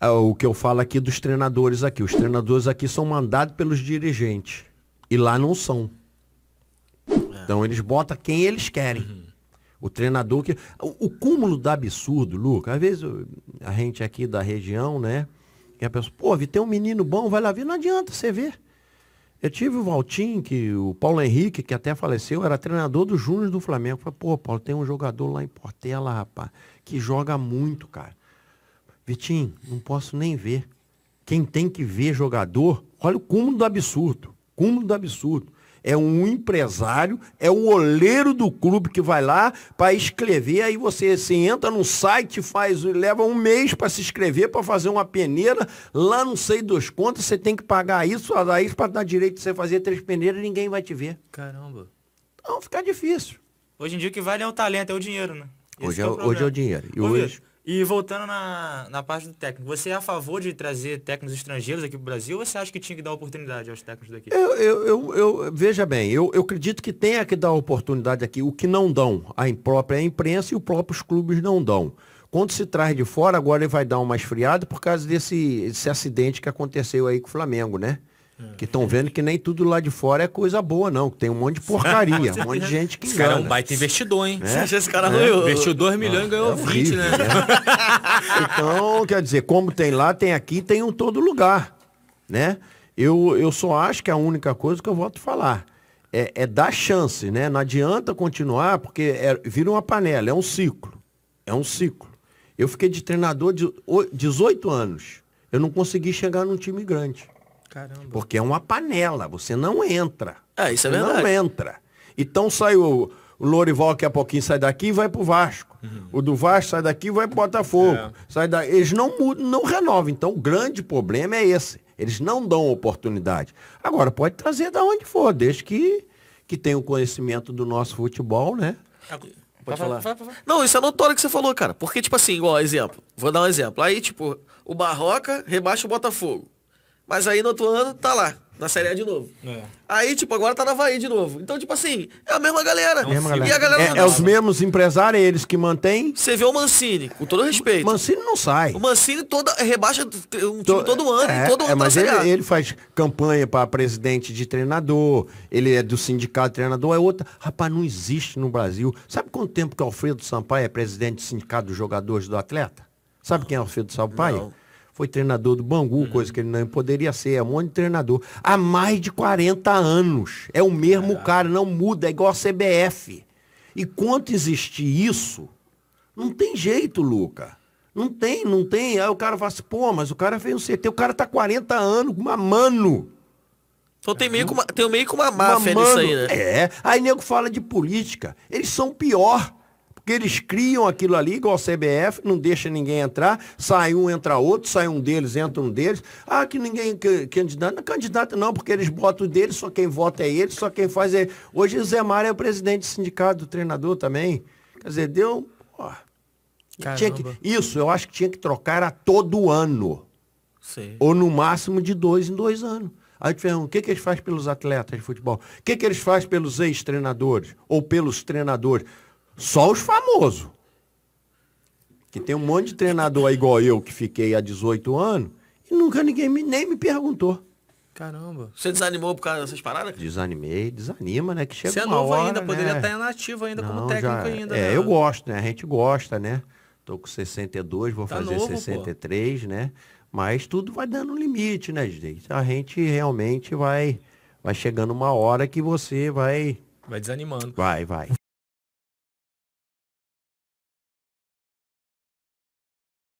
Ah, o que eu falo aqui dos treinadores aqui. Os treinadores aqui são mandados pelos dirigentes. E lá não são. Então eles botam quem eles querem. Uhum. O treinador que. O, o cúmulo do absurdo, Lucas, às vezes a gente aqui da região, né? E a pessoa, pô, tem um menino bom, vai lá ver. Não adianta você ver. Eu tive o Valtim, que o Paulo Henrique, que até faleceu, era treinador do Júnior do Flamengo. falei, pô, Paulo, tem um jogador lá em Portela, rapaz, que joga muito, cara. Vitinho, não posso nem ver. Quem tem que ver jogador, olha o cúmulo do absurdo. Cúmulo do absurdo. É um empresário, é o oleiro do clube que vai lá para escrever. Aí você, você entra num site, faz, leva um mês para se inscrever, para fazer uma peneira. Lá não sei dos contas, você tem que pagar isso, pagar isso para dar direito de você fazer três peneiras e ninguém vai te ver. Caramba. Então fica difícil. Hoje em dia o que vale é o talento, é o dinheiro, né? hoje é, é hoje é o dinheiro. E hoje, e voltando na, na parte do técnico, você é a favor de trazer técnicos estrangeiros aqui para o Brasil ou você acha que tinha que dar oportunidade aos técnicos daqui? Eu, eu, eu, eu veja bem, eu, eu acredito que tenha que dar oportunidade aqui, o que não dão, a própria imprensa e os próprios clubes não dão. Quando se traz de fora, agora ele vai dar uma esfriada por causa desse, desse acidente que aconteceu aí com o Flamengo, né? Que estão vendo que nem tudo lá de fora é coisa boa, não. Tem um monte de porcaria, um monte de gente que engana. Esse cara é um baita investidor, hein? Né? Esse cara é. ganhou. Investiu 2 ah, milhões e ganhou é horrível, 20, né? né? então, quer dizer, como tem lá, tem aqui, tem em todo lugar, né? Eu, eu só acho que a única coisa que eu volto a falar é, é dar chance, né? Não adianta continuar, porque é, vira uma panela, é um ciclo. É um ciclo. Eu fiquei de treinador de 18 anos. Eu não consegui chegar num time grande. Caramba. Porque é uma panela, você não entra. É, isso é verdade. Não entra. Então sai o, o Lorival que a é pouquinho sai daqui e vai pro Vasco. Uhum. O do Vasco sai daqui e vai pro Botafogo. É. Sai da... Eles não mudam, não renovam. Então o grande problema é esse. Eles não dão oportunidade. Agora, pode trazer da onde for, desde que, que tenha o conhecimento do nosso futebol, né? Pode falar. Não, isso é notório que você falou, cara. Porque, tipo assim, igual exemplo. Vou dar um exemplo. Aí, tipo, o Barroca rebaixa o Botafogo. Mas aí no outro ano tá lá, na Série A de novo. É. Aí, tipo, agora tá na Havaí de novo. Então, tipo assim, é a mesma galera. É, mesma galera. galera é, é os mesmos empresários, é eles que mantêm. Você vê o Mancini, com todo respeito. O Mancini não sai. O Mancini toda, rebaixa um to... todo ano, é, todo ano. É, tá mas ele, ele, faz campanha pra presidente de treinador, ele é do sindicato de treinador, é outra. Rapaz, não existe no Brasil. Sabe quanto tempo que o Alfredo Sampaio é presidente do sindicato dos jogadores do atleta? Sabe quem é o Alfredo Sampaio? Não foi treinador do Bangu, uhum. coisa que ele não poderia ser, é um monte de treinador. Há mais de 40 anos. É o mesmo Caraca. cara, não muda, é igual a CBF. E quanto existir isso, não tem jeito, Luca. Não tem, não tem. Aí o cara fala assim, pô, mas o cara fez um CT, o cara tá 40 anos, mamando. Então tem meio uhum. que uma, tem meio que uma máfia mamando. nisso aí, né? É. Aí nego fala de política. Eles são pior porque eles criam aquilo ali, igual a CBF, não deixa ninguém entrar, sai um, entra outro, sai um deles, entra um deles. Ah, que ninguém que, candidato. Não, é candidato não, porque eles botam deles, só quem vota é ele, só quem faz é. Hoje o Zé Mário é o presidente do sindicato do treinador também. Quer dizer, deu. Ó, tinha que, isso, eu acho que tinha que trocar a todo ano. Sim. Ou no máximo de dois em dois anos. Aí te perguntam, o que, que eles fazem pelos atletas de futebol? O que, que eles fazem pelos ex-treinadores? Ou pelos treinadores? Só os famosos. Que tem um monte de treinador igual eu, que fiquei há 18 anos, e nunca ninguém me, nem me perguntou. Caramba. Você desanimou por causa dessas paradas? Desanimei, desanima, né? Que chega Você é novo hora, né? ainda, né? poderia estar inativo ainda Não, como técnico já, ainda. É, né? eu gosto, né? A gente gosta, né? Tô com 62, vou tá fazer novo, 63, pô. né? Mas tudo vai dando um limite, né, gente? A gente realmente vai, vai chegando uma hora que você vai. Vai desanimando. Vai, vai.